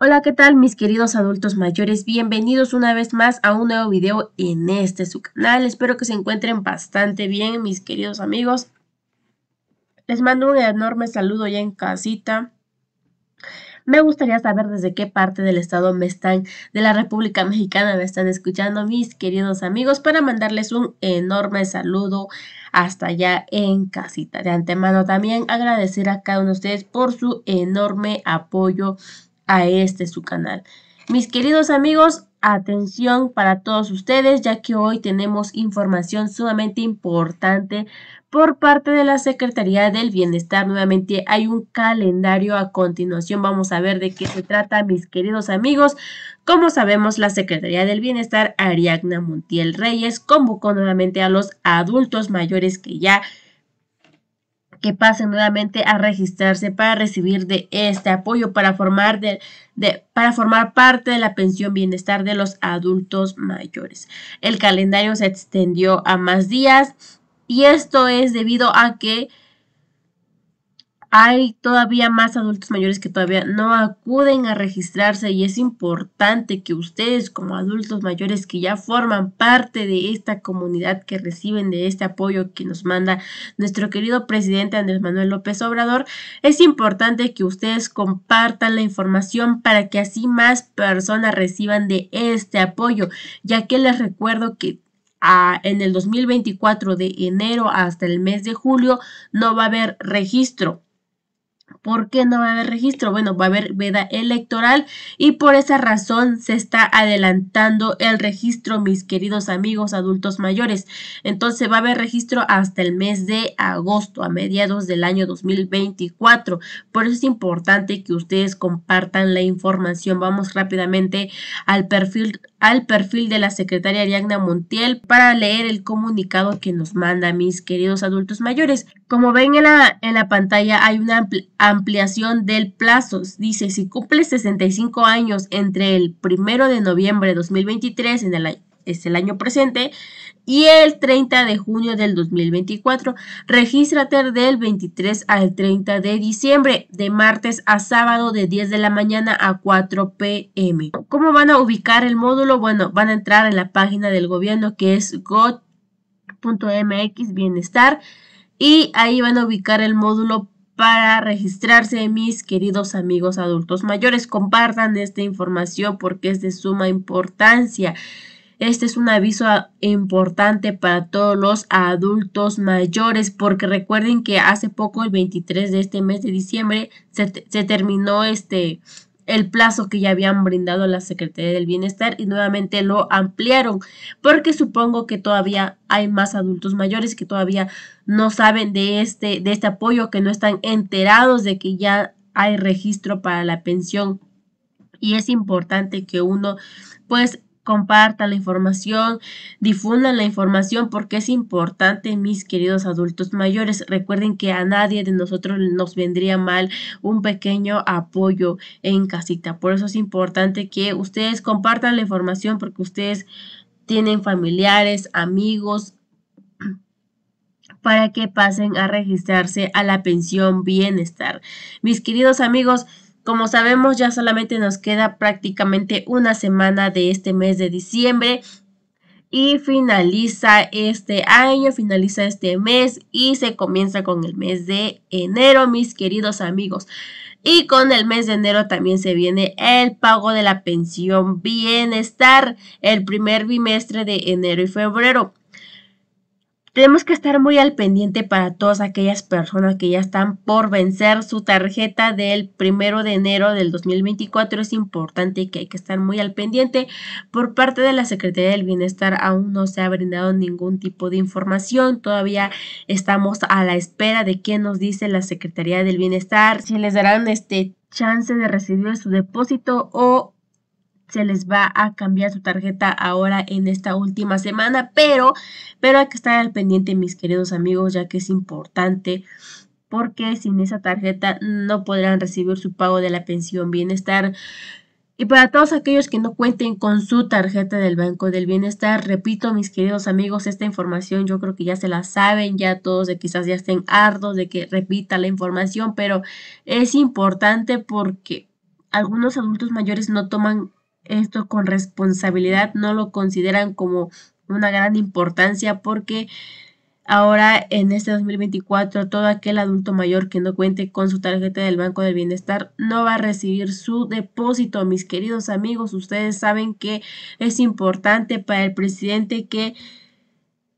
Hola, ¿qué tal mis queridos adultos mayores? Bienvenidos una vez más a un nuevo video en este su canal. Espero que se encuentren bastante bien mis queridos amigos. Les mando un enorme saludo ya en casita. Me gustaría saber desde qué parte del estado me están, de la República Mexicana me están escuchando mis queridos amigos para mandarles un enorme saludo hasta allá en casita. De antemano también agradecer a cada uno de ustedes por su enorme apoyo a este su canal. Mis queridos amigos, atención para todos ustedes, ya que hoy tenemos información sumamente importante por parte de la Secretaría del Bienestar. Nuevamente hay un calendario a continuación. Vamos a ver de qué se trata, mis queridos amigos. Como sabemos, la Secretaría del Bienestar, Ariadna Montiel Reyes, convocó nuevamente a los adultos mayores que ya que pasen nuevamente a registrarse para recibir de este apoyo para formar, de, para formar parte de la pensión bienestar de los adultos mayores. El calendario se extendió a más días y esto es debido a que hay todavía más adultos mayores que todavía no acuden a registrarse y es importante que ustedes como adultos mayores que ya forman parte de esta comunidad que reciben de este apoyo que nos manda nuestro querido presidente Andrés Manuel López Obrador, es importante que ustedes compartan la información para que así más personas reciban de este apoyo, ya que les recuerdo que ah, en el 2024 de enero hasta el mes de julio no va a haber registro ¿Por qué no va a haber registro? Bueno, va a haber veda electoral y por esa razón se está adelantando el registro, mis queridos amigos adultos mayores. Entonces va a haber registro hasta el mes de agosto, a mediados del año 2024. Por eso es importante que ustedes compartan la información. Vamos rápidamente al perfil al perfil de la secretaria Ariagna Montiel para leer el comunicado que nos manda mis queridos adultos mayores. Como ven en la, en la pantalla hay una ampliación del plazo. Dice, si cumple 65 años entre el 1 de noviembre de 2023, en el, es el año presente, y el 30 de junio del 2024, regístrate del 23 al 30 de diciembre, de martes a sábado, de 10 de la mañana a 4 pm. ¿Cómo van a ubicar el módulo? Bueno, van a entrar en la página del gobierno que es got.mx bienestar y ahí van a ubicar el módulo para registrarse, mis queridos amigos adultos mayores. Compartan esta información porque es de suma importancia. Este es un aviso ah, importante para todos los adultos mayores porque recuerden que hace poco, el 23 de este mes de diciembre, se, terminó este el plazo que ya habían brindado la Secretaría del Bienestar y nuevamente lo ampliaron, porque supongo que todavía hay más adultos mayores que todavía no saben de este, de este apoyo, que no están enterados de que ya hay registro para la pensión. Y es importante que uno pues compartan la información, difundan la información porque es importante, mis queridos adultos mayores. Recuerden que a nadie de nosotros nos vendría mal un pequeño apoyo en casita. Por eso es importante que ustedes compartan la información porque ustedes tienen familiares, amigos, para que pasen a registrarse a la pensión bienestar. Mis queridos amigos, como sabemos, ya solamente nos queda prácticamente una semana de este mes de diciembre y finaliza este año, finaliza este mes y se comienza con el mes de enero, mis queridos amigos. Y con el mes de enero también se viene el pago de la pensión bienestar, el primer bimestre de enero y febrero. Tenemos que estar muy al pendiente para todas aquellas personas que ya están por vencer su tarjeta del primero de enero del 2024. Es importante que hay que estar muy al pendiente. Por parte de la Secretaría del Bienestar aún no se ha brindado ningún tipo de información. Todavía estamos a la espera de qué nos dice la Secretaría del Bienestar. Si les darán este chance de recibir su depósito o se les va a cambiar su tarjeta ahora en esta última semana, pero, pero hay que estar al pendiente, mis queridos amigos, ya que es importante porque sin esa tarjeta no podrán recibir su pago de la pensión bienestar. Y para todos aquellos que no cuenten con su tarjeta del Banco del Bienestar, repito, mis queridos amigos, esta información yo creo que ya se la saben, ya todos de quizás ya estén hartos de que repita la información, pero es importante porque algunos adultos mayores no toman esto con responsabilidad, no lo consideran como una gran importancia porque ahora en este 2024 todo aquel adulto mayor que no cuente con su tarjeta del Banco del Bienestar no va a recibir su depósito. Mis queridos amigos, ustedes saben que es importante para el presidente que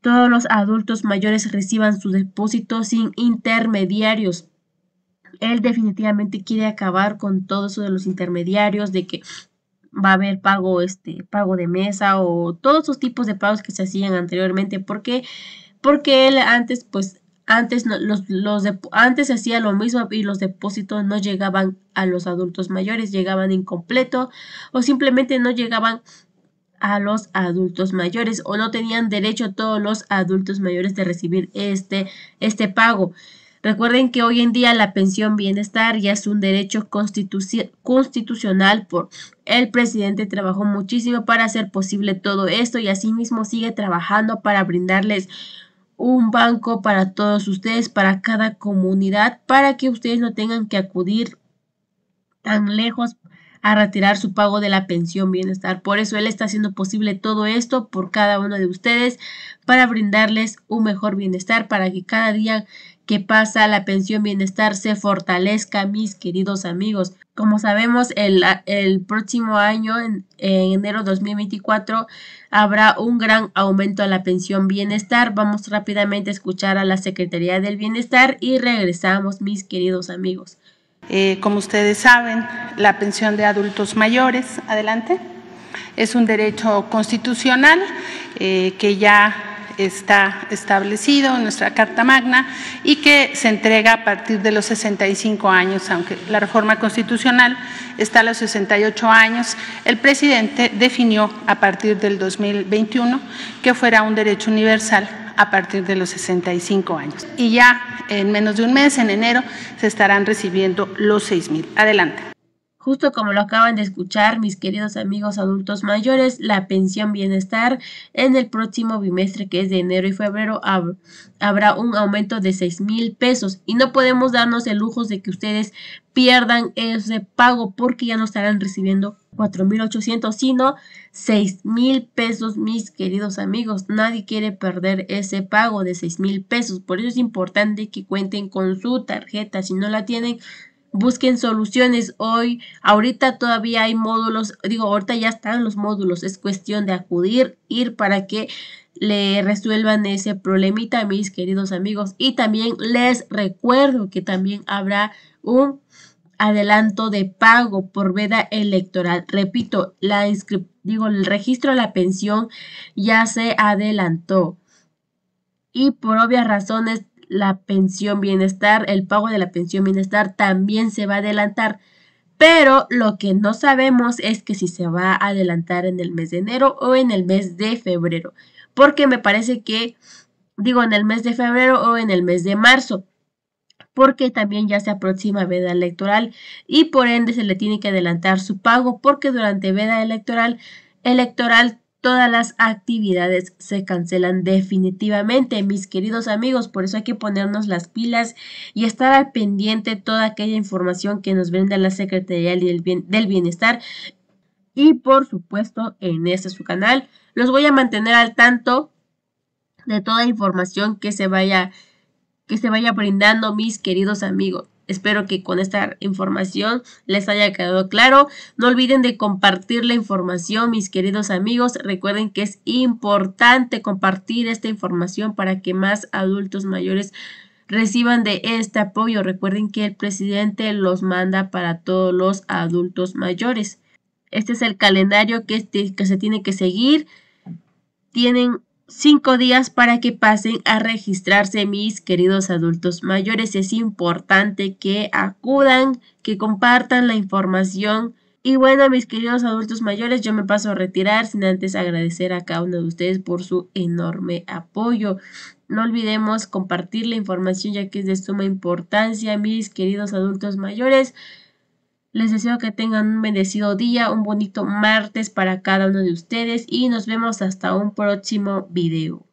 todos los adultos mayores reciban su depósito sin intermediarios él definitivamente quiere acabar con todo eso de los intermediarios, de que va a haber pago, este, pago de mesa o todos esos tipos de pagos que se hacían anteriormente. ¿Por qué? Porque él antes, pues, antes, los, los de, antes se hacía lo mismo y los depósitos no llegaban a los adultos mayores, llegaban incompleto o simplemente no llegaban a los adultos mayores o no tenían derecho todos los adultos mayores de recibir este, este pago. Recuerden que hoy en día la pensión bienestar ya es un derecho constitucional por el presidente trabajó muchísimo para hacer posible todo esto y asimismo sigue trabajando para brindarles un banco para todos ustedes, para cada comunidad, para que ustedes no tengan que acudir tan lejos a retirar su pago de la pensión bienestar. Por eso él está haciendo posible todo esto por cada uno de ustedes para brindarles un mejor bienestar, para que cada día que pasa la pensión bienestar se fortalezca, mis queridos amigos. Como sabemos, el, el próximo año, en, enero 2024, habrá un gran aumento a la pensión bienestar. Vamos rápidamente a escuchar a la Secretaría del Bienestar y regresamos, mis queridos amigos. Eh, como ustedes saben, la pensión de adultos mayores, adelante, es un derecho constitucional eh, que ya está establecido en nuestra Carta Magna y que se entrega a partir de los 65 años, aunque la reforma constitucional está a los 68 años. El presidente definió a partir del 2021 que fuera un derecho universal a partir de los 65 años. Y ya en menos de un mes, en enero, se estarán recibiendo los 6.000. Adelante. Justo como lo acaban de escuchar mis queridos amigos adultos mayores, la pensión bienestar en el próximo bimestre que es de enero y febrero habrá un aumento de 6 mil pesos y no podemos darnos el lujo de que ustedes pierdan ese pago porque ya no estarán recibiendo 4.800, sino mil pesos, mis queridos amigos. Nadie quiere perder ese pago de mil pesos. Por eso es importante que cuenten con su tarjeta. Si no la tienen, busquen soluciones hoy. Ahorita todavía hay módulos, digo, ahorita ya están los módulos, es cuestión de acudir, ir para que le resuelvan ese problemita, mis queridos amigos. Y también les recuerdo que también habrá un adelanto de pago por veda electoral. Repito, la digo, el registro de la pensión ya se adelantó. Y por obvias razones la pensión bienestar, el pago de la pensión bienestar también se va a adelantar. Pero lo que no sabemos es que si se va a adelantar en el mes de enero o en el mes de febrero. Porque me parece que, digo, en el mes de febrero o en el mes de marzo. Porque también ya se aproxima veda electoral y por ende se le tiene que adelantar su pago porque durante veda electoral, electoral todas las actividades se cancelan definitivamente, mis queridos amigos. Por eso hay que ponernos las pilas y estar al pendiente toda aquella información que nos brinda la Secretaría del, del Bienestar. Y por supuesto, en este su canal, los voy a mantener al tanto de toda información que se vaya que se vaya brindando, mis queridos amigos. Espero que con esta información les haya quedado claro. No olviden de compartir la información, mis queridos amigos. Recuerden que es importante compartir esta información para que más adultos mayores reciban de este apoyo. Recuerden que el presidente los manda para todos los adultos mayores. Este es el calendario que, que se tiene que seguir. Tienen cinco días para que pasen a registrarse mis queridos adultos mayores. Es importante que acudan, que compartan la información. Y bueno, mis queridos adultos mayores, yo me paso a retirar sin antes agradecer a cada uno de ustedes por su enorme apoyo. No olvidemos compartir la información ya que es de suma importancia, mis queridos adultos mayores. Les deseo que tengan un bendecido día, un bonito martes para cada uno de ustedes y nos vemos hasta un próximo video.